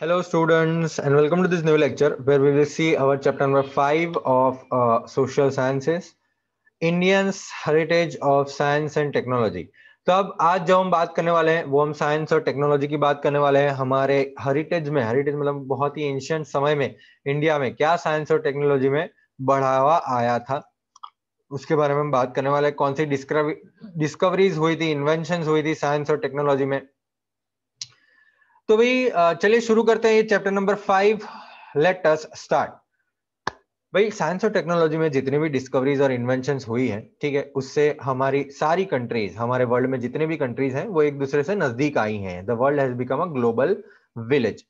Hello students and welcome to this new lecture where we will see our chapter number 5 of uh, social sciences Indians heritage of science and technology तो अब आज जो हम बात करने वाले हैं वो हम साइंस और टेक्नोलॉजी की बात करने वाले हैं हमारे हेरिटेज में हेरिटेज मतलब बहुत ही एंशियंट समय में इंडिया में क्या साइंस और टेक्नोलॉजी में बढ़ावा आया था उसके बारे में हम बात करने वाले हैं कौन सी डिस्कवरीज हुई थी इन्वेंशन हुई थी साइंस और टेक्नोलॉजी में तो भाई चलिए शुरू करते हैं ये chapter number five let us start भाई साइंस और टेक्नोलॉजी में जितनी भी डिस्कवरीज और इन्वेंशन हुई है ठीक है उससे हमारी सारी कंट्रीज हमारे वर्ल्ड में जितने भी कंट्रीज हैं वो एक दूसरे से नजदीक आई हैं the world has become a global village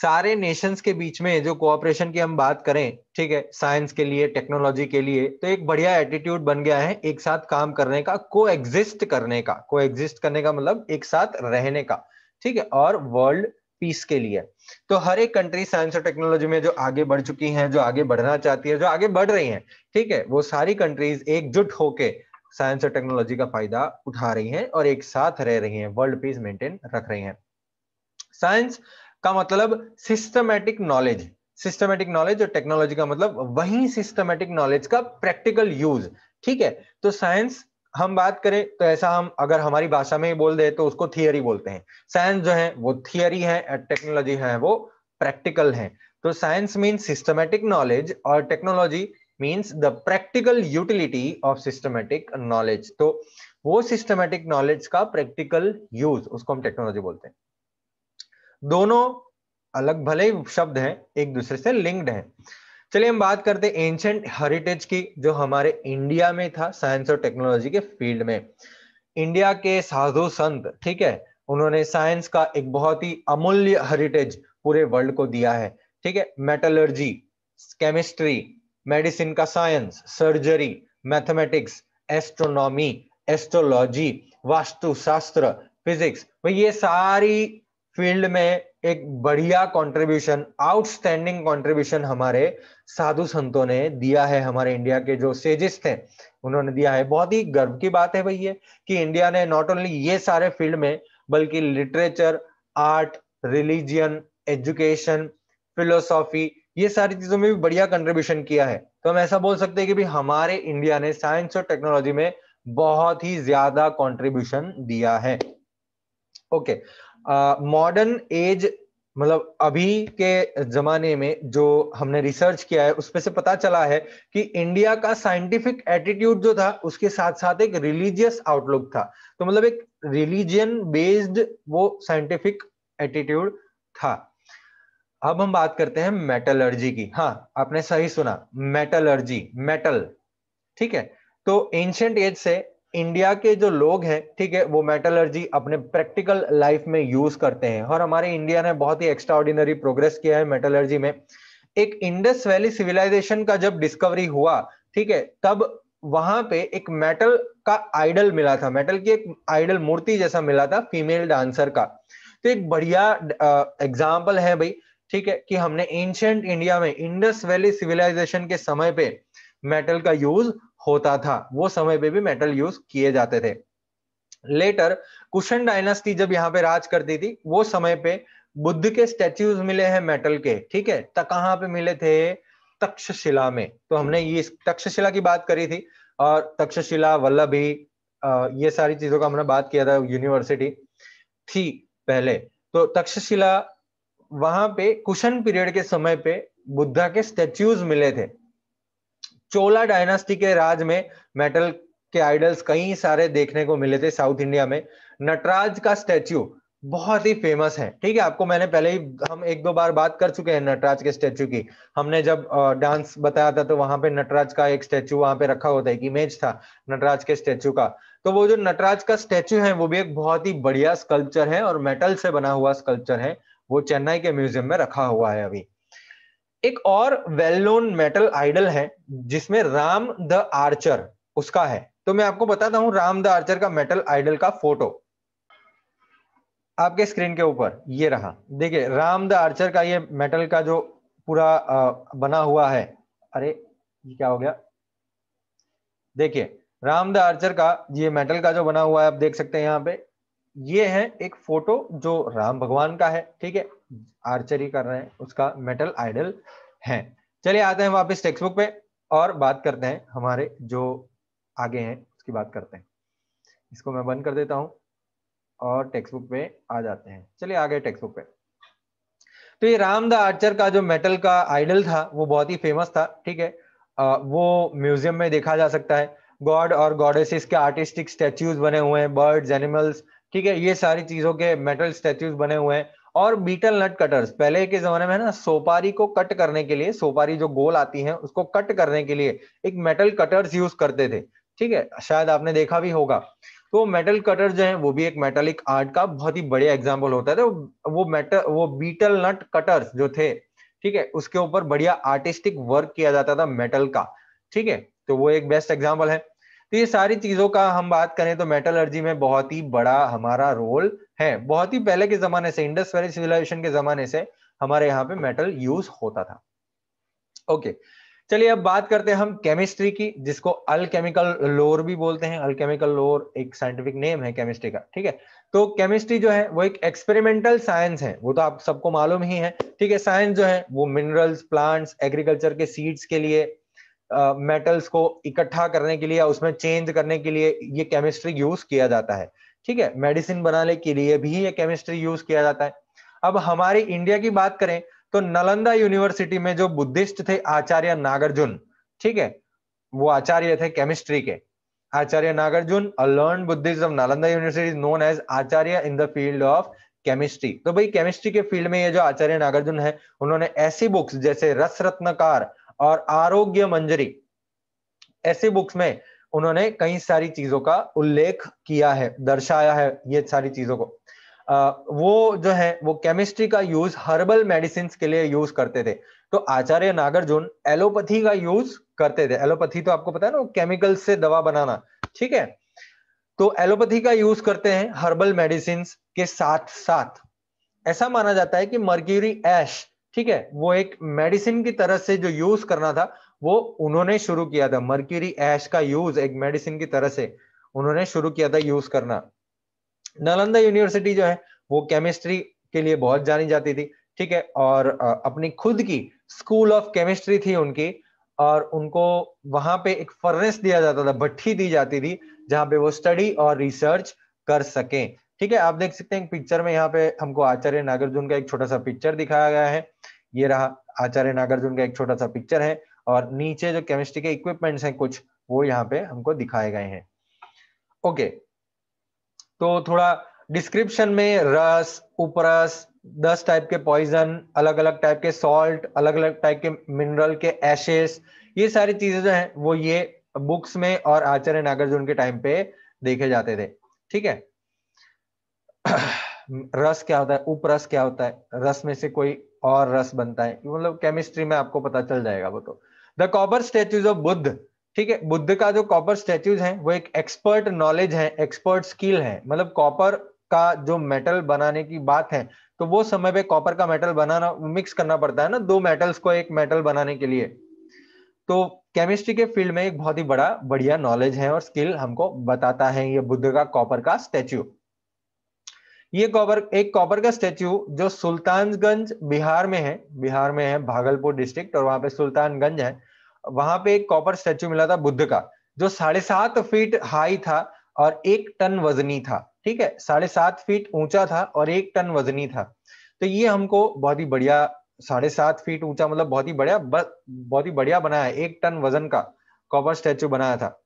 सारे नेशंस के बीच में जो कोऑपरेशन की हम बात करें ठीक है साइंस के लिए टेक्नोलॉजी के लिए तो एक बढ़िया एटीट्यूड बन गया है एक साथ काम करने का को करने का को करने का मतलब एक साथ रहने का ठीक है और वर्ल्ड पीस के लिए तो हर एक कंट्री साइंस और टेक्नोलॉजी में जो आगे बढ़ चुकी हैं जो आगे बढ़ना चाहती है जो आगे बढ़ रही हैं ठीक है वो सारी कंट्रीज एकजुट होके साइंस और टेक्नोलॉजी का फायदा उठा रही हैं और एक साथ रह रही हैं वर्ल्ड पीस मेंटेन रख रही हैं साइंस का मतलब सिस्टमेटिक नॉलेज सिस्टमेटिक नॉलेज और टेक्नोलॉजी का मतलब वही सिस्टमेटिक नॉलेज का प्रैक्टिकल यूज ठीक है तो साइंस हम बात करें तो ऐसा हम अगर हमारी भाषा में बोल दे तो उसको थियरी बोलते हैं साइंस जो है वो थियरी है टेक्नोलॉजी है वो प्रैक्टिकल है तो साइंस मीन्स सिस्टमेटिक नॉलेज और technology means the practical utility of systematic knowledge तो वो सिस्टमेटिक नॉलेज का प्रैक्टिकल यूज उसको हम टेक्नोलॉजी बोलते हैं दोनों अलग भले ही शब्द हैं एक दूसरे से लिंक्ड हैं चलिए हम बात करते हैं एंशंट हेरिटेज की जो हमारे इंडिया में था साइंस और टेक्नोलॉजी के फील्ड में इंडिया के साधु संत ठीक है उन्होंने साइंस का एक बहुत ही अमूल्य हेरिटेज पूरे वर्ल्ड को दिया है ठीक है मेटलर्जी केमिस्ट्री मेडिसिन का science surgery mathematics astronomy astrology वास्तुशास्त्र फिजिक्स ये सारी फील्ड में एक बढ़िया कंट्रीब्यूशन आउटस्टैंडिंग कंट्रीब्यूशन हमारे साधु संतों ने दिया है हमारे इंडिया के जो सेजिस थे उन्होंने दिया है बहुत ही गर्व की बात है भैया कि इंडिया ने नॉट ओनली ये सारे फील्ड में बल्कि literature art religion education philosophy ये सारी चीजों में भी बढ़िया कंट्रीब्यूशन किया है तो हम ऐसा बोल सकते हैं कि भी हमारे इंडिया ने साइंस और टेक्नोलॉजी में बहुत ही ज्यादा कंट्रीब्यूशन दिया है ओके okay. मॉडर्न एज मतलब अभी के जमाने में जो हमने रिसर्च किया है उसमें से पता चला है कि इंडिया का साइंटिफिक एटीट्यूड जो था उसके साथ साथ एक रिलीजियस आउटलुक था तो मतलब एक रिलीजियन बेस्ड वो साइंटिफिक एटीट्यूड था अब हम बात करते हैं मेटलर्जी की हाँ आपने सही सुना मेटलर्जी मेटल ठीक है तो एंशंट एज से इंडिया के जो लोग हैं ठीक है वो मेटलर्जी अपने प्रैक्टिकल लाइफ में यूज करते हैं और हमारे इंडिया ने बहुत ही एक्स्ट्राऑर्डिनरी प्रोग्रेस किया है मेटलर्जी में एक इंडस वैली सिविलाइजेशन का जब डिस्कवरी हुआ ठीक है तब वहां पे एक मेटल का आइडल मिला था मेटल की एक आइडल मूर्ति जैसा मिला था फीमेल डांसर का तो एक बढ़िया एग्जाम्पल है भाई ठीक है कि हमने एंशियंट इंडिया में इंडस वैली सिविलाइजेशन के समय पे मेटल का यूज होता था वो समय पे भी मेटल यूज किए जाते थे लेटर कुशन डायनेस्टी जब यहाँ पे राज करती थी वो समय पे बुद्ध के स्टेच्यूज मिले हैं मेटल के ठीक है तक कहाँ पे मिले थे तक्षशिला में तो हमने ये तक्षशिला की बात करी थी और तक्षशिला वल्लभी ये सारी चीजों का हमने बात किया था यूनिवर्सिटी थी पहले तो तक्षशिला वहां पे कुशन पीरियड के समय पे बुद्धा के स्टेच्यूज मिले थे चोला डायनास्टी के राज में मेटल के आइडल्स कई सारे देखने को मिले थे साउथ इंडिया में नटराज का स्टैच्यू बहुत ही फेमस है ठीक है आपको मैंने पहले ही हम एक दो बार बात कर चुके हैं नटराज के स्टैच्यू की हमने जब डांस बताया था तो वहां पे नटराज का एक स्टैच्यू वहां पे रखा होता है एक इमेज था नटराज के स्टैच्यू का तो वो जो नटराज का स्टैच्यू है वो भी एक बहुत ही बढ़िया स्कल्पचर है और मेटल से बना हुआ स्कल्पचर है वो चेन्नई के म्यूजियम में रखा हुआ है अभी एक और वेल नोन मेटल आइडल है जिसमें राम द आर्चर उसका है तो मैं आपको बताता हूं राम द आर्चर का मेटल आइडल का फोटो आपके स्क्रीन के ऊपर ये रहा देखिए राम द आर्चर का ये मेटल का जो पूरा बना हुआ है अरे ये क्या हो गया देखिए राम द आर्चर का ये मेटल का जो बना हुआ है आप देख सकते हैं यहाँ पे ये है एक फोटो जो राम भगवान का है ठीक है आर्चरी कर रहे हैं उसका मेटल आइडल है चलिए आते हैं वापस टेक्स्ट बुक पे और बात करते हैं हमारे जो आगे हैं उसकी बात करते हैं इसको मैं बंद कर देता हूँ और टेक्स्ट बुक पे आ जाते हैं चलिए आगे टेक्स्ट बुक पे तो ये राम द आर्चर का जो मेटल का आइडल था वो बहुत ही फेमस था ठीक है आ, वो म्यूजियम में देखा जा सकता है गॉड और गॉडेसिस के आर्टिस्टिक स्टेच्यूज बने हुए हैं बर्ड्स एनिमल्स ठीक है ये सारी चीजों के मेटल स्टेच्यूज बने हुए हैं और बीटल नट कटर्स पहले के जमाने में है ना सोपारी को कट करने के लिए सोपारी जो गोल आती है उसको कट करने के लिए एक मेटल कटर्स यूज करते थे ठीक है शायद आपने देखा भी होगा तो मेटल कटर जो है वो भी एक मेटालिक आर्ट का बहुत ही बढ़िया एग्जाम्पल होता है तो वो मेटल वो बीटल नट कटर्स जो थे ठीक है उसके ऊपर बढ़िया आर्टिस्टिक वर्क किया जाता था मेटल का ठीक है तो वो एक बेस्ट एग्जाम्पल है तो ये सारी चीजों का हम बात करें तो मेटल में बहुत ही बड़ा हमारा रोल है बहुत ही पहले के जमाने से इंडस वैली सिविलाइजेशन के जमाने से हमारे यहाँ पे मेटल यूज होता था ओके चलिए अब बात करते हैं हम केमिस्ट्री की जिसको अल्केमिकल लोर भी बोलते हैं अल्केमिकल लोर एक साइंटिफिक नेम है केमिस्ट्री का ठीक है तो केमिस्ट्री जो है वो एक एक्सपेरिमेंटल साइंस है वो तो आप सबको मालूम ही है ठीक है साइंस जो है वो मिनरल्स प्लांट्स एग्रीकल्चर के सीड्स के लिए मेटल्स uh, को इकट्ठा करने के लिए उसमें चेंज करने के लिए ये केमिस्ट्री यूज किया जाता है ठीक है मेडिसिन बनाने के लिए भी ये केमिस्ट्री यूज किया जाता है अब हमारी इंडिया की बात करें तो नालंदा यूनिवर्सिटी में जो बुद्धिस्ट थे आचार्य नागार्जुन ठीक है वो आचार्य थे केमिस्ट्री के आचार्य Nagarjuna a learned Buddhist of Nalanda university known as आचार्य in the field of chemistry तो भाई केमिस्ट्री के फील्ड में ये जो आचार्य नागार्जुन है उन्होंने ऐसी बुक्स जैसे रस रत्नकार और आरोग्य मंजरी ऐसी बुक्स में उन्होंने कई सारी चीजों का उल्लेख किया है दर्शाया है ये सारी चीजों को आ, वो जो है वो केमिस्ट्री का यूज हर्बल मेडिसिन के लिए यूज करते थे तो आचार्य नागार्जुन एलोपैथी का यूज करते थे एलोपैथी तो आपको पता है ना केमिकल से दवा बनाना ठीक है तो एलोपैथी का यूज करते हैं हर्बल मेडिसिन के साथ साथ ऐसा माना जाता है कि मर्क्यूरी एश ठीक है वो एक मेडिसिन की तरह से जो यूज करना था वो उन्होंने शुरू किया था मर्क्यूरी एश का यूज एक मेडिसिन की तरह से उन्होंने शुरू किया था यूज करना नालंदा यूनिवर्सिटी जो है वो केमिस्ट्री के लिए बहुत जानी जाती थी ठीक है और अपनी खुद की स्कूल ऑफ केमिस्ट्री थी उनकी और उनको वहां पे एक फर्नेस दिया जाता था भट्टी दी जाती थी जहां पे वो स्टडी और रिसर्च कर सके ठीक है आप देख सकते हैं पिक्चर में यहाँ पे हमको आचार्य नागार्जुन का एक छोटा सा पिक्चर दिखाया गया है ये रहा आचार्य नागार्जुन का एक छोटा सा पिक्चर है और नीचे जो केमिस्ट्री के इक्विपमेंट्स हैं कुछ वो यहाँ पे हमको दिखाए गए हैं ओके तो थोड़ा डिस्क्रिप्शन में रस उपरस दस टाइप के पॉइजन अलग अलग टाइप के सॉल्ट अलग अलग टाइप के मिनरल के एशेस ये सारी चीजें जो है वो ये बुक्स में और आचार्य नागार्जुन के टाइम पे देखे जाते थे ठीक है रस क्या होता है उपरस क्या होता है रस में से कोई और रस बनता है मतलब केमिस्ट्री में आपको पता चल जाएगा वो तो the copper statues of Buddha ठीक है बुद्ध का जो कॉपर स्टेच्यूज है वो एक एक्सपर्ट नॉलेज है एक्सपर्ट स्किल है मतलब कॉपर का जो मेटल बनाने की बात है तो वो समय पे कॉपर का मेटल बनाना मिक्स करना पड़ता है ना दो मेटल्स को एक मेटल बनाने के लिए तो केमिस्ट्री के फील्ड में एक बहुत ही बड़ा बढ़िया नॉलेज है और स्किल हमको बताता है ये बुद्ध का कॉपर का स्टेच्यू ये कॉबर एक कॉपर का स्टेच्यू जो सुल्तानगंज बिहार में है बिहार में है भागलपुर डिस्ट्रिक्ट और वहां पे सुल्तानगंज है वहां पे एक कॉपर स्टेच्यू मिला था बुद्ध का जो साढ़े सात फीट हाई था और एक टन वजनी था ठीक है साढ़े सात फीट ऊंचा था और एक टन वजनी था तो ये हमको बहुत ही बढ़िया साढ़े सात फीट ऊंचा मतलब बहुत ही बढ़िया बहुत ही बढ़िया बनाया है एक टन वजन का कॉपर स्टेच्यू बनाया था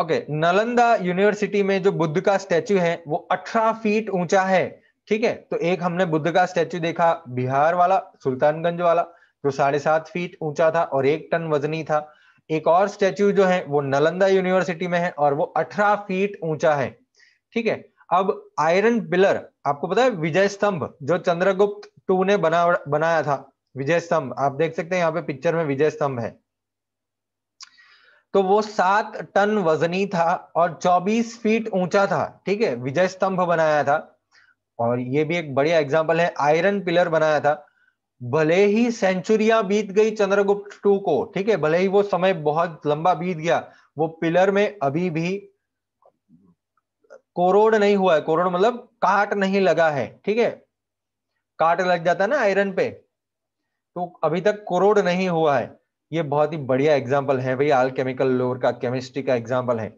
ओके okay, नालंदा यूनिवर्सिटी में जो बुद्ध का स्टैचू है वो अठारह फीट ऊंचा है ठीक है तो एक हमने बुद्ध का स्टैचू देखा बिहार वाला सुल्तानगंज वाला जो साढ़े सात फीट ऊंचा था और एक टन वजनी था एक और स्टैचू जो है वो नालंदा यूनिवर्सिटी में है और वो अठारह फीट ऊंचा है ठीक है अब आयरन पिलर आपको पता है विजय स्तंभ जो चंद्रगुप्त टू ने बना बनाया था विजय स्तंभ आप देख सकते हैं यहाँ पे पिक्चर में विजय स्तंभ है तो वो सात टन वजनी था और चौबीस फीट ऊंचा था ठीक है विजय स्तंभ बनाया था और ये भी एक बढ़िया एग्जाम्पल है आयरन पिलर बनाया था भले ही सेंचुरिया बीत गई चंद्रगुप्त टू को ठीक है भले ही वो समय बहुत लंबा बीत गया वो पिलर में अभी भी कोरोड नहीं हुआ है कोरोड मतलब काट नहीं लगा है ठीक है काट लग जाता है ना आयरन पे तो अभी तक कोरोड नहीं हुआ है ये बहुत ही बढ़िया एग्जाम्पल है भाई आल केमिकल लोअर का केमिस्ट्री का एग्जाम्पल है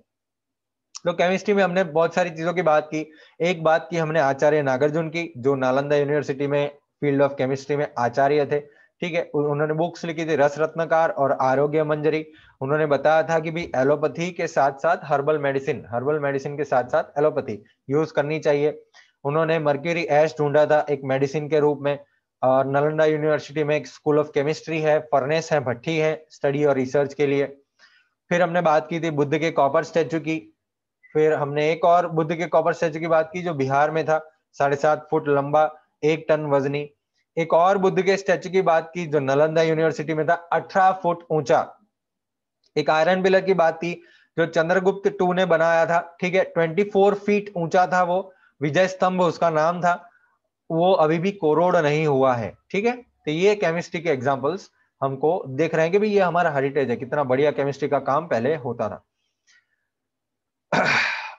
तो केमिस्ट्री में हमने बहुत सारी चीजों की बात की एक बात की हमने आचार्य नागार्जुन की जो नालंदा यूनिवर्सिटी में फील्ड ऑफ केमिस्ट्री में आचार्य थे ठीक है उन्होंने बुक्स लिखी थी रस रत्नकार और आरोग्य मंजरी उन्होंने बताया था कि भी एलोपैथी के साथ साथ हर्बल मेडिसिन हर्बल मेडिसिन के साथ साथ एलोपैथी यूज करनी चाहिए उन्होंने मर्क्यूरी एश ढूंढा था एक मेडिसिन के रूप में और नालंदा यूनिवर्सिटी में एक स्कूल ऑफ केमिस्ट्री है फर्नेस है भट्टी है स्टडी और रिसर्च के लिए फिर हमने बात की थी बुद्ध के कॉपर स्टैचू की फिर हमने एक और बुद्ध के कॉपर स्टैचू की बात की जो बिहार में था साढ़े सात फुट लंबा एक टन वजनी एक और बुद्ध के स्टैचू की बात की जो नालंदा यूनिवर्सिटी में था अठारह फुट ऊंचा एक आयरन बिलर की बात की जो चंद्रगुप्त टू ने बनाया था ठीक है ट्वेंटी फोर फीट ऊंचा था वो विजय स्तंभ उसका नाम था वो अभी भी कोरोड नहीं हुआ है ठीक है तो ये केमिस्ट्री के एग्जाम्पल्स हमको देख रहे हैं कि भाई ये हमारा हेरिटेज है कितना बढ़िया केमिस्ट्री का काम पहले होता था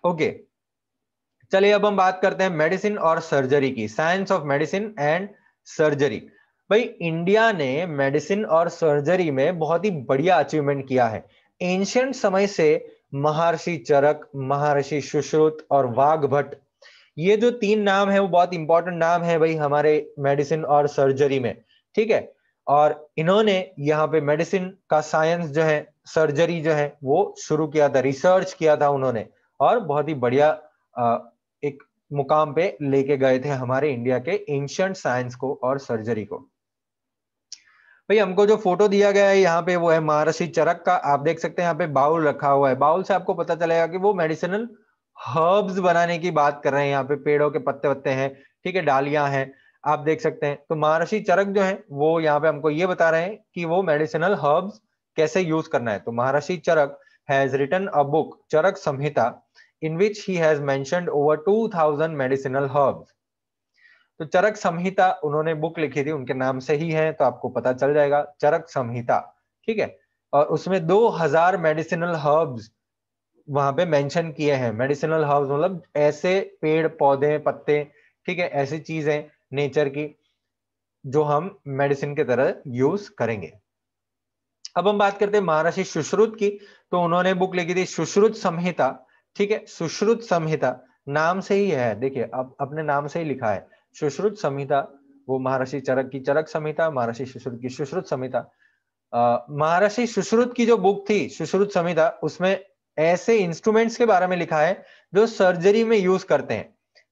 ओके चलिए अब हम बात करते हैं मेडिसिन और सर्जरी की science of medicine and surgery भाई इंडिया ने मेडिसिन और सर्जरी में बहुत ही बढ़िया अचीवमेंट किया है एंशियंट समय से महर्षि चरक महर्षि सुश्रुत और वाघ भट्ट ये जो तीन नाम है वो बहुत इंपॉर्टेंट नाम है भाई हमारे मेडिसिन और सर्जरी में ठीक है और इन्होंने यहाँ पे मेडिसिन का साइंस जो है सर्जरी जो है वो शुरू किया था रिसर्च किया था उन्होंने और बहुत ही बढ़िया एक मुकाम पे लेके गए थे हमारे इंडिया के एंशंट साइंस को और सर्जरी को भाई हमको जो फोटो दिया गया है यहाँ पे वो है महर्षि चरक का आप देख सकते हैं यहाँ पे बाउल रखा हुआ है बाउल से आपको पता चलेगा कि वो मेडिसिनल हर्ब्स बनाने की बात कर रहे हैं यहाँ पे पेड़ों के पत्ते वत्ते हैं ठीक है डालियां हैं आप देख सकते हैं तो महर्षि चरक जो है वो यहाँ पे हमको ये बता रहे हैं कि वो मेडिसिनल हर्ब्स कैसे यूज करना है तो महर्षि Charak has written a book Charak Samhita in which he has मैं ओवर थाउजेंड मेडिसिनल हर्ब्स तो चरक संहिता उन्होंने बुक लिखी थी उनके नाम से ही है तो आपको पता चल जाएगा चरक संहिता ठीक है और उसमें 2000 मेडिसिनल हर्ब्स वहां पे मेंशन किए हैं मेडिसिनल हर्ब्स मतलब ऐसे पेड़ पौधे पत्ते ठीक है ऐसी चीजें नेचर की जो हम मेडिसिन के तरह यूज करेंगे अब हम बात करते हैं महाराषि सुश्रुत की तो उन्होंने बुक लिखी थी सुश्रुत संहिता ठीक है सुश्रुत संहिता नाम से ही है देखिए अब अपने नाम से ही लिखा है सुश्रुत संहिता वो महाराषि चरक की चरक संहिता महाराषि सुश्रुत की सुश्रुत संहिता महाराषि सुश्रुत की जो बुक थी सुश्रुत संहिता उसमें ऐसे इंस्ट्रूमेंट्स के बारे में लिखा है जो सर्जरी में यूज करते हैं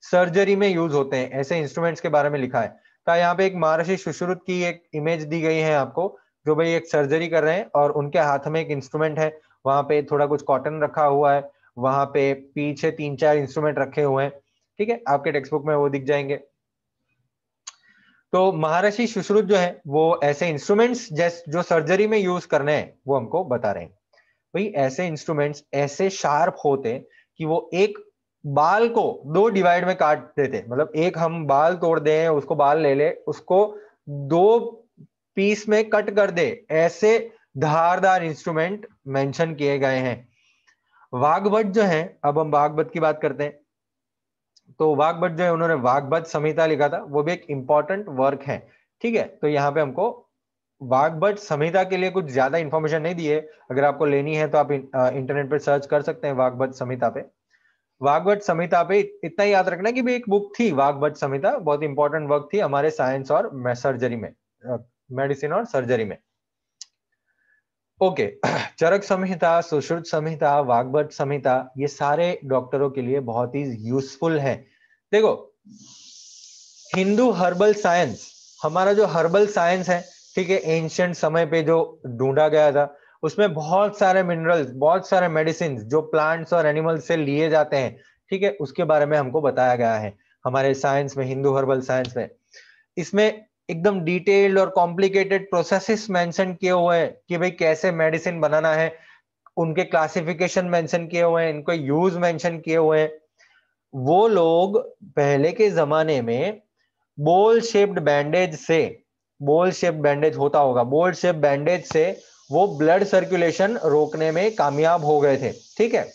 सर्जरी में यूज होते हैं ऐसे इंस्ट्रूमेंट्स के बारे में लिखा है तो यहाँ पे एक महर्षि सुश्रुत की एक इमेज दी गई है आपको जो भाई एक सर्जरी कर रहे हैं और उनके हाथ में एक इंस्ट्रूमेंट है वहां पे थोड़ा कुछ कॉटन रखा हुआ है वहां पे पीछे तीन चार इंस्ट्रूमेंट रखे हुए हैं ठीक है आपके टेक्स्ट बुक में वो दिख जाएंगे तो महर्षि सुश्रुत जो है वो ऐसे इंस्ट्रूमेंट्स जो सर्जरी में यूज करने हैं वो हमको बता रहे हैं भाई ऐसे इंस्ट्रूमेंट्स ऐसे शार्प होते कि वो एक बाल को दो डिवाइड में काट देते मतलब एक हम बाल तोड़ दें उसको बाल ले ले उसको दो पीस में कट कर दे ऐसे धारदार इंस्ट्रूमेंट मेंशन किए गए हैं वागवट जो है अब हम वागवत की बात करते हैं तो वाघबट जो है उन्होंने वागवत संहिता लिखा था वो भी एक इंपॉर्टेंट वर्क है ठीक है तो यहाँ पे हमको वागबट संहिता के लिए कुछ ज्यादा इन्फॉर्मेशन नहीं दी है अगर आपको लेनी है तो आप इंटरनेट पर सर्च कर सकते हैं वागबट संहिता पे वागबट संहिता पे इतना याद रखना कि भी एक बुक थी वागबट संहिता बहुत इंपॉर्टेंट वर्क थी हमारे साइंस और सर्जरी में मेडिसिन और सर्जरी में ओके चरक संहिता सुश्रुत संहिता वागबट संहिता ये सारे डॉक्टरों के लिए बहुत ही यूजफुल है देखो हिंदू हर्बल साइंस हमारा जो हर्बल साइंस है ठीक है एंशंट समय पे जो ढूंढा गया था उसमें बहुत सारे मिनरल्स बहुत सारे मेडिसिन जो प्लांट्स और एनिमल्स से लिए जाते हैं ठीक है उसके बारे में हमको बताया गया है हमारे साइंस में हिंदू हर्बल साइंस में इसमें एकदम डिटेल्ड और कॉम्प्लिकेटेड प्रोसेसेस मेंशन किए हुए हैं कि भाई कैसे मेडिसिन बनाना है उनके क्लासिफिकेशन मेंशन किए हुए हैं इनको यूज मेंशन किए हुए हैं वो लोग पहले के जमाने में बोल शेप्ड बैंडेज से बोल शेप बैंडेज होता होगा बोल शेप बैंडेज से वो ब्लड सर्कुलेशन रोकने में कामयाब हो गए थे ठीक है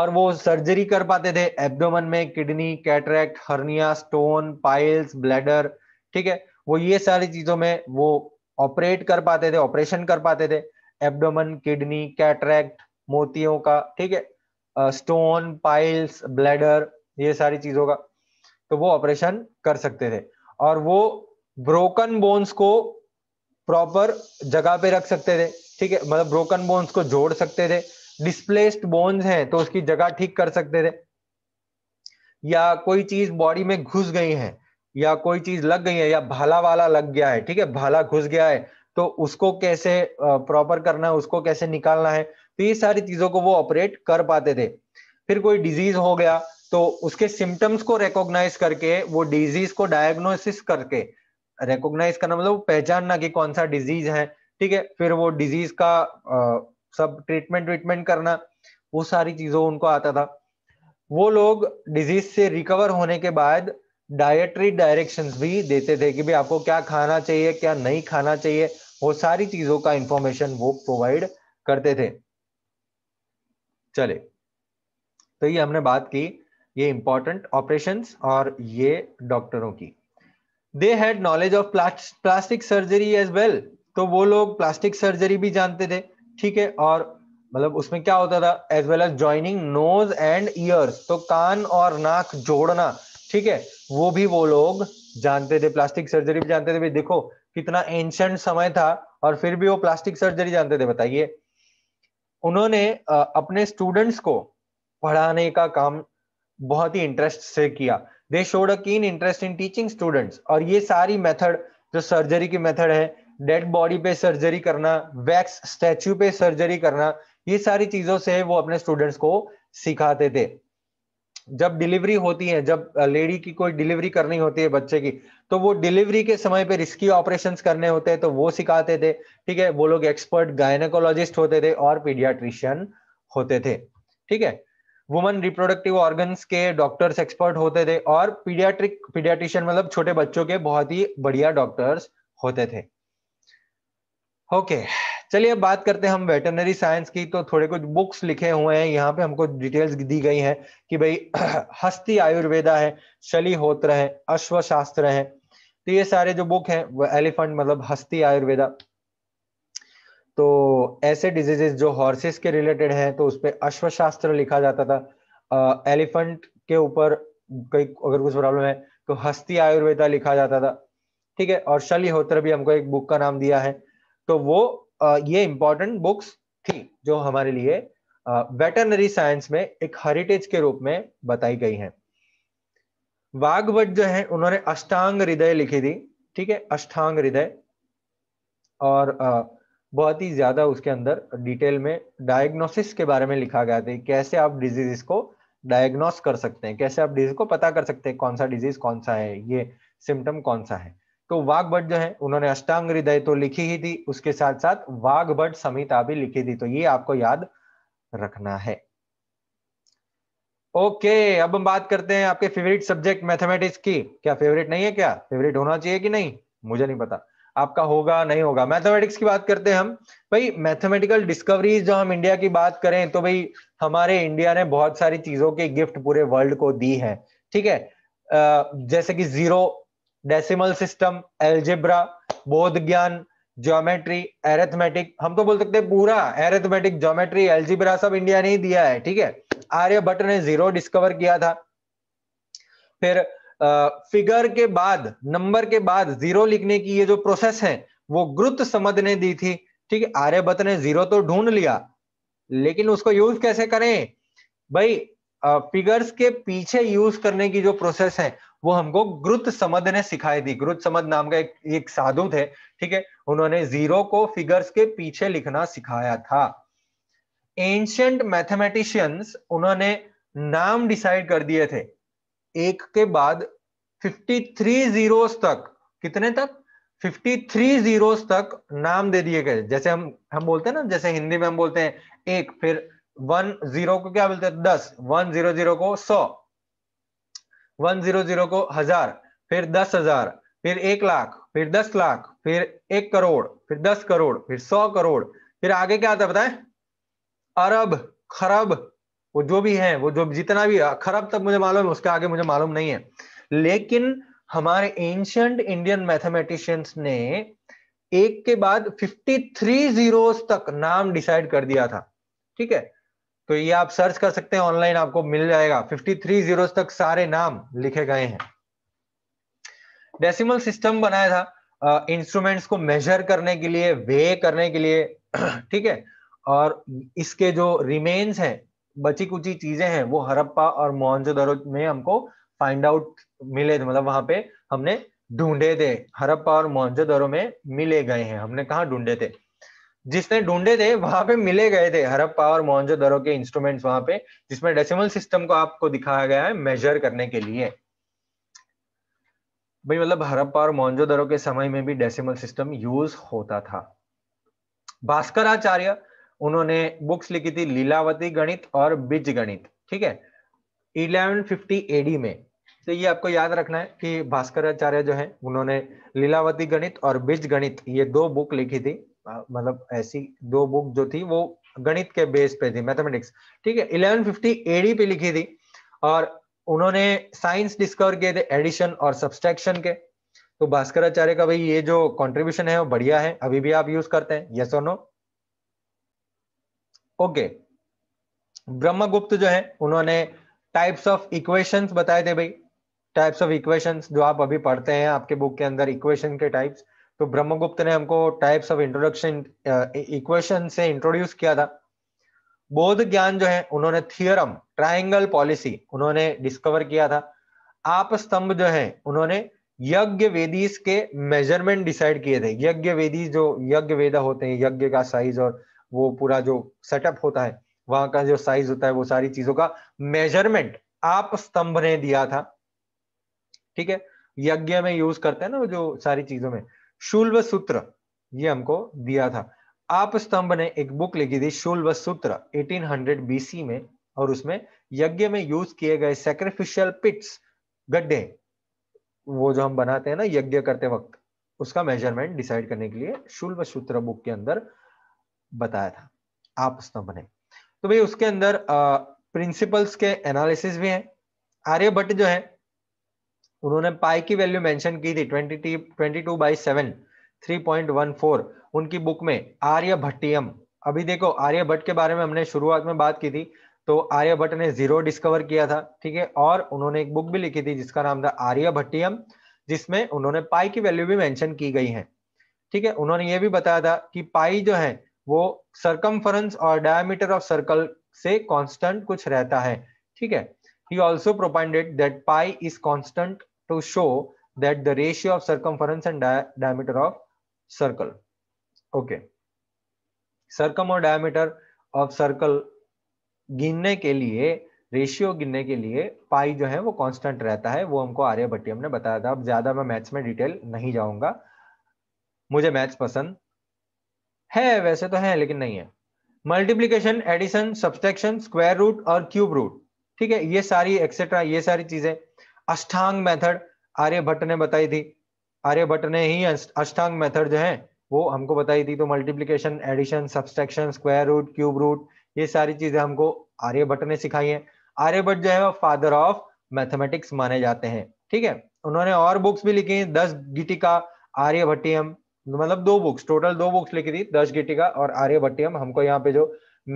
और वो सर्जरी कर पाते थे एब्डोमन में kidney cataract hernia stone piles bladder ठीक है वो ये सारी चीजों में वो ऑपरेट कर पाते थे ऑपरेशन कर पाते थे एब्डोमन किडनी कैटरेक्ट मोतियों का ठीक है स्टोन पाइल्स ब्लैडर ये सारी चीजों का तो वो ऑपरेशन कर सकते थे और वो ब्रोकन बोन्स को प्रॉपर जगह पे रख सकते थे ठीक है मतलब ब्रोकन बोन्स को जोड़ सकते थे डिस्प्लेस्ड बोन्स हैं तो उसकी जगह ठीक कर सकते थे या कोई चीज बॉडी में घुस गई है या कोई चीज लग गई है या भाला वाला लग गया है ठीक है भाला घुस गया है तो उसको कैसे प्रॉपर करना है उसको कैसे निकालना है तो ये सारी चीजों को वो ऑपरेट कर पाते थे फिर कोई डिजीज हो गया तो उसके सिम्टम्स को रिकॉग्नाइज करके वो डिजीज को डायग्नोसिस करके रिकोगनाइज करना मतलब पहचानना कि कौन सा डिजीज है ठीक है फिर वो डिजीज का आ, सब ट्रीटमेंट ट्रीटमेंट करना वो सारी चीजों उनको आता था वो लोग डिजीज से रिकवर होने के बाद डायटरी डायरेक्शन भी देते थे कि भाई आपको क्या खाना चाहिए क्या नहीं खाना चाहिए वो सारी चीजों का इंफॉर्मेशन वो प्रोवाइड करते थे चले तो ये हमने बात की ये इंपॉर्टेंट ऑपरेशंस और ये डॉक्टरों की they had knowledge of plastic surgery as well तो वो लोग प्लास्टिक सर्जरी भी जानते थे ठीक है और मतलब उसमें क्या होता था as well as joining nose and ears तो कान और नाक जोड़ना ठीक है वो भी वो लोग जानते थे प्लास्टिक सर्जरी भी जानते थे भी देखो कितना एंशंट समय था और फिर भी वो प्लास्टिक सर्जरी जानते थे बताइए उन्होंने अपने स्टूडेंट्स को पढ़ाने का काम बहुत ही इंटरेस्ट से किया they showed a keen interest in teaching students और ये सारी मेथड जो सर्जरी की मेथड है डेड बॉडी पे सर्जरी करना वैक्स स्टैच्यू पे सर्जरी करना ये सारी चीजों से वो अपने स्टूडेंट्स को सिखाते थे जब डिलीवरी होती है जब लेडी की कोई डिलीवरी करनी होती है बच्चे की तो वो डिलीवरी के समय पे रिस्की ऑपरेशंस करने होते हैं तो वो सिखाते थे ठीक है वो लोग एक्सपर्ट गायनेकोलॉजिस्ट होते थे और पीडियाट्रिशियन होते थे ठीक है वुमन रिप्रोडक्टिव ऑर्गन्स के डॉक्टर्स एक्सपर्ट होते थे और पीडियाट्रिक पीडियाट्रिशियन मतलब छोटे बच्चों के बहुत ही बढ़िया डॉक्टर्स होते थे ओके okay, चलिए अब बात करते हैं हम वेटरनरी साइंस की तो थोड़े कुछ बुक्स लिखे हुए हैं यहाँ पे हमको डिटेल्स दी गई हैं कि भाई हस्ती आयुर्वेदा है शली होत्र है अश्वशास्त्र है तो ये सारे जो बुक है एलिफेंट मतलब हस्ती आयुर्वेदा तो ऐसे डिजीजेस जो हॉर्सेस के रिलेटेड हैं तो उस पर अश्वशास्त्र लिखा जाता था एलिफेंट के ऊपर कई अगर कुछ प्रॉब्लम है तो हस्ती आयुर्वेदा लिखा जाता था ठीक है और शलिहोत्र भी हमको एक बुक का नाम दिया है तो वो आ, ये इंपॉर्टेंट बुक्स थी जो हमारे लिए वेटरनरी साइंस में एक हेरिटेज के रूप में बताई गई है वाघवट जो है उन्होंने अष्टांग हृदय लिखी थी ठीक है अष्टांग हृदय और आ, बहुत ही ज़्यादा उसके अंदर डिटेल में डायग्नोसिस के बारे में लिखा गया था कैसे आप डिजीज को डायग्नोस कर सकते हैं कैसे आप डिजीज को पता कर सकते हैं कौन सा डिजीज कौन सा है ये सिम्टम कौन सा है तो वाघ भट्ट जो है उन्होंने अष्टांग हृदय तो लिखी ही थी उसके साथ साथ वाघ भट्ट संहिता भी लिखी थी तो ये आपको याद रखना है ओके अब हम बात करते हैं आपके फेवरेट सब्जेक्ट मैथमेटिक्स की क्या फेवरेट नहीं है क्या फेवरेट होना चाहिए कि नहीं मुझे नहीं पता आपका होगा नहीं होगा मैथमेटिक्स की बात करते हैं हम भाई मैथमेटिकल डिस्कवरीज जो हम इंडिया की बात करें तो भाई हमारे इंडिया ने बहुत सारी चीजों के गिफ्ट पूरे वर्ल्ड को दी है ठीक है जैसे कि जीरो डेसिमल सिस्टम एल्जेब्रा बोध ज्ञान ज्योमेट्री एरेथमेटिक हम तो बोल सकते हैं पूरा एरेथमेटिक ज्योमेट्री एल्जिब्रा सब इंडिया ने ही दिया है ठीक है आर्यभट्ट ने जीरो डिस्कवर किया था फिर फिगर के बाद नंबर के बाद जीरो लिखने की ये जो प्रोसेस है वो ग्रुत समझ ने दी थी ठीक है आर्यभट्ट ने जीरो तो ढूंढ लिया लेकिन उसको यूज कैसे करें भाई फिगर्स के पीछे यूज करने की जो प्रोसेस है वो हमको ग्रुत समद ने सिखाई थी ग्रुत समद नाम का एक, एक साधु थे ठीक है उन्होंने जीरो को फिगर्स के पीछे लिखना सिखाया था एंशियंट मैथमेटिशियंस उन्होंने नाम डिसाइड कर दिए थे एक के बाद 53 जीरोस तक कितने तक 53 जीरोस तक नाम दे दिए गए जैसे हम हम बोलते हैं ना जैसे हिंदी में हम बोलते हैं एक फिर वन जीरो को क्या बोलते हैं दस वन जीरो जीरो को सौ वन जीरो जीरो को हजार फिर दस हजार फिर एक लाख फिर दस लाख फिर एक करोड़ फिर दस करोड़ फिर सौ करोड़ फिर आगे क्या आता है बताए अरब खरब वो जो भी है वो जो जितना भी खरब तक मुझे मालूम है उसके आगे मुझे मालूम नहीं है लेकिन हमारे एंशंट इंडियन मैथमेटिशियंस ने एक के बाद 53 जीरोस तक नाम डिसाइड कर दिया था ठीक है तो ये आप सर्च कर सकते हैं ऑनलाइन आपको मिल जाएगा 53 जीरोस तक सारे नाम लिखे गए हैं डेसिमल सिस्टम बनाया था इंस्ट्रूमेंट्स को मेजर करने के लिए वे करने के लिए ठीक है और इसके जो रिमेन्स हैं बची कुची चीजें हैं वो हरप्पा और मोहनजोदड़ो में हमको फाइंड आउट मिले थे मतलब वहां पे हमने ढूंढे थे हरप्पा और मोहनजोदड़ो में मिले गए हैं हमने कहा ढूंढे थे जिसने ढूंढे थे वहां पे मिले गए थे हरप्पा और मोहनजोदड़ो के इंस्ट्रूमेंट्स वहां पे जिसमें डेसिमल सिस्टम को आपको दिखाया गया है मेजर करने के लिए भाई मतलब हरप्पा और मोहनजोदड़ो के समय में भी डेसिमल सिस्टम यूज होता था भास्कराचार्य उन्होंने बुक्स लिखी थी लीलावती गणित और बीज गणित ठीक है 1150 एडी में तो ये आपको याद रखना है कि भास्कराचार्य जो है उन्होंने लीलावती गणित और बीज गणित ये दो बुक लिखी थी मतलब ऐसी दो बुक जो थी वो गणित के बेस पे थी मैथमेटिक्स ठीक है 1150 एडी पे लिखी थी और उन्होंने साइंस डिस्कवर किए थे एडिशन और सब्सट्रैक्शन के तो भास्कराचार्य का भाई ये जो कंट्रीब्यूशन है वो बढ़िया है अभी भी आप यूज करते हैं यस और नो ओके ब्रह्मगुप्त जो है उन्होंने टाइप्स ऑफ इक्वेशंस बताए थे भाई टाइप्स ऑफ इक्वेशंस जो आप अभी पढ़ते हैं आपके बुक के अंदर इक्वेशन के टाइप्स तो ब्रह्मगुप्त ने हमको टाइप्स ऑफ इंट्रोडक्शन इक्वेशन से इंट्रोड्यूस किया था बोध ज्ञान जो है उन्होंने थियरम ट्राइंगल पॉलिसी उन्होंने डिस्कवर किया था आप स्तंभ जो है उन्होंने यज्ञ वेदीस के मेजरमेंट डिसाइड किए थे यज्ञ वेदी जो यज्ञ वेदा होते हैं यज्ञ का साइज और वो पूरा जो सेटअप होता है वहां का जो साइज होता है वो सारी चीजों का मेजरमेंट आप स्तंभ ने दिया था ठीक है यज्ञ में यूज करते हैं ना जो सारी चीजों में शुल्व सूत्र ये हमको दिया था आप स्तंभ ने एक बुक लिखी थी शुल्व सूत्र 1800 बीसी में और उसमें यज्ञ में यूज किए गए सेक्रीफिशियल पिट्स गड्ढे वो जो हम बनाते हैं ना यज्ञ करते वक्त उसका मेजरमेंट डिसाइड करने के लिए शुल्व सूत्र बुक के अंदर बताया था आप स्तंभ ने तो भाई उसके अंदर प्रिंसिपल्स के एनालिसिस भी हैं आर्यभट्ट जो है उन्होंने पाई की वैल्यू मेंशन की थी twenty twenty two by seven three point one four उनकी बुक में आर्यभट्टियम अभी देखो आर्यभट्ट के बारे में हमने शुरुआत में बात की थी तो आर्यभट्ट ने जीरो डिस्कवर किया था ठीक है और उन्होंने एक बुक भी लिखी थी जिसका नाम था आर्यभट्टियम जिसमें उन्होंने पाई की वैल्यू भी मेंशन की गई है ठीक है उन्होंने ये भी बताया था कि पाई जो है वो सरकमफरेंस और डायमीटर ऑफ सर्कल से कांस्टेंट कुछ रहता है ठीक है he also propounded that pi is constant to show that the ratio of circumference and diameter of circle okay circum और डायमीटर ऑफ सर्कल गिनने के लिए रेशियो गिनने के लिए पाई जो है वो कांस्टेंट रहता है वो हमको आर्यभट्टी हमने बताया था अब ज्यादा मैं मैथ्स में डिटेल नहीं जाऊंगा मुझे मैथ्स पसंद है वैसे तो है लेकिन नहीं है multiplication addition subtraction square root और क्यूब रूट ठीक है ये सारी एक्सेट्रा ये सारी चीजें अष्टांग मेथड आर्यभट्ट ने बताई थी आर्यभट्ट ने ही अष्टांग मेथड जो है वो हमको बताई थी तो multiplication addition subtraction square root cube root ये सारी चीजें हमको आर्यभट्ट ने सिखाई है आर्यभट्ट जो है वो फादर ऑफ मैथमेटिक्स माने जाते हैं ठीक है उन्होंने और बुक्स भी लिखी है दस गिटिका आर्यभट्टियम मतलब दो बुक्स टोटल दो बुक्स लिखी थी दस गिटिका और आर्यभट्टियम हमको यहाँ पे जो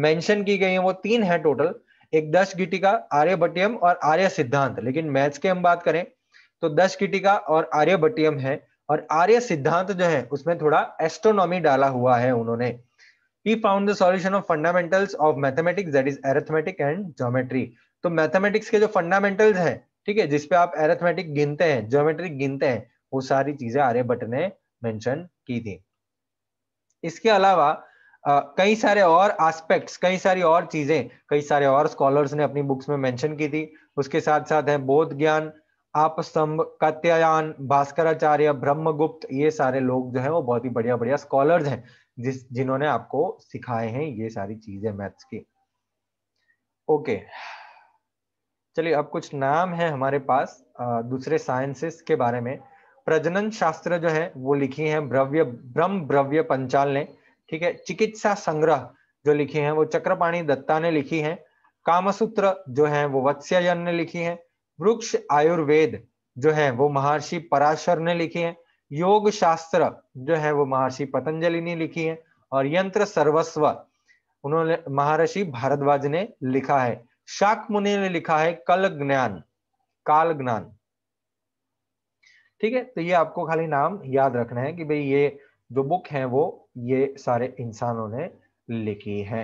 मेंशन की गई है वो तीन है टोटल एक दस गिटिका आर्यभट्टियम और आर्य सिद्धांत लेकिन मैथ्स की हम बात करें तो दस गिटिका और आर्यभट्टियम है और आर्य सिद्धांत जो है उसमें थोड़ा एस्ट्रोनॉमी डाला हुआ है उन्होंने ही found the solution of fundamentals of mathematics that is arithmetic and geometry तो मैथमेटिक्स के जो फंडामेंटल्स हैं ठीक है जिसपे आप एरेथमेटिक गिनते हैं ज्योमेट्रिक गिनते हैं वो सारी चीजें आर्यभट्ट ने मेंशन की थी इसके अलावा कई सारे और एस्पेक्ट्स कई सारी और चीजें कई सारे और स्कॉलर्स ने अपनी बुक्स में मेंशन की थी उसके साथ साथ है बोध ज्ञान आप स्तंभ कत्यायान भास्कराचार्य ब्रह्मगुप्त ये सारे लोग जो है वो बहुत ही बढ़िया बढ़िया स्कॉलर्स हैं जिस जिन्होंने आपको सिखाए हैं ये सारी चीजें मैथ्स की ओके चलिए अब कुछ नाम है हमारे पास दूसरे साइंसेस के बारे में प्रजनन शास्त्र जो है वो लिखी है भ्रव्य ब्रह्म भ्रव्य पंचाल ने ठीक है चिकित्सा संग्रह जो लिखी है वो चक्रपाणी दत्ता ने लिखी है कामसूत्र जो है वो वत्स्यन ने लिखी है वृक्ष आयुर्वेद जो है वो महर्षि पराशर ने लिखी है योग शास्त्र जो है वो महर्षि पतंजलि ने लिखी है और यंत्र सर्वस्व उन्होंने महर्षि भारद्वाज ने लिखा है शाक मुनि ने लिखा है कल ज्ञान काल ज्ञान ठीक है तो ये आपको खाली नाम याद रखना है कि भाई ये जो बुक है वो ये सारे इंसानों ने लिखी है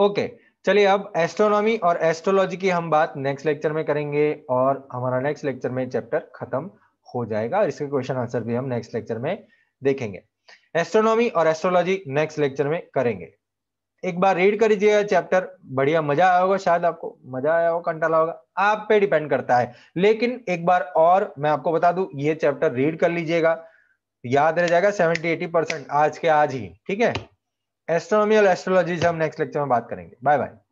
ओके चलिए अब एस्ट्रोनॉमी और एस्ट्रोलॉजी की हम बात नेक्स्ट लेक्चर में करेंगे और हमारा नेक्स्ट लेक्चर में चैप्टर खत्म हो जाएगा और इसके क्वेश्चन आंसर भी हम नेक्स्ट लेक्चर में देखेंगे एस्ट्रोनॉमी और एस्ट्रोलॉजी नेक्स्ट लेक्चर में करेंगे एक बार रीड कर लीजिएगा चैप्टर बढ़िया मजा आया होगा शायद आपको मजा आया होगा कंटाला होगा आप पे डिपेंड करता है लेकिन एक बार और मैं आपको बता दू ये चैप्टर रीड कर लीजिएगा याद रह जाएगा सेवेंटी एटी परसेंट आज के आज ही ठीक है एस्ट्रोनॉमी और एस्ट्रोलॉजी से हम नेक्स्ट लेक्चर में बात करेंगे बाय बाय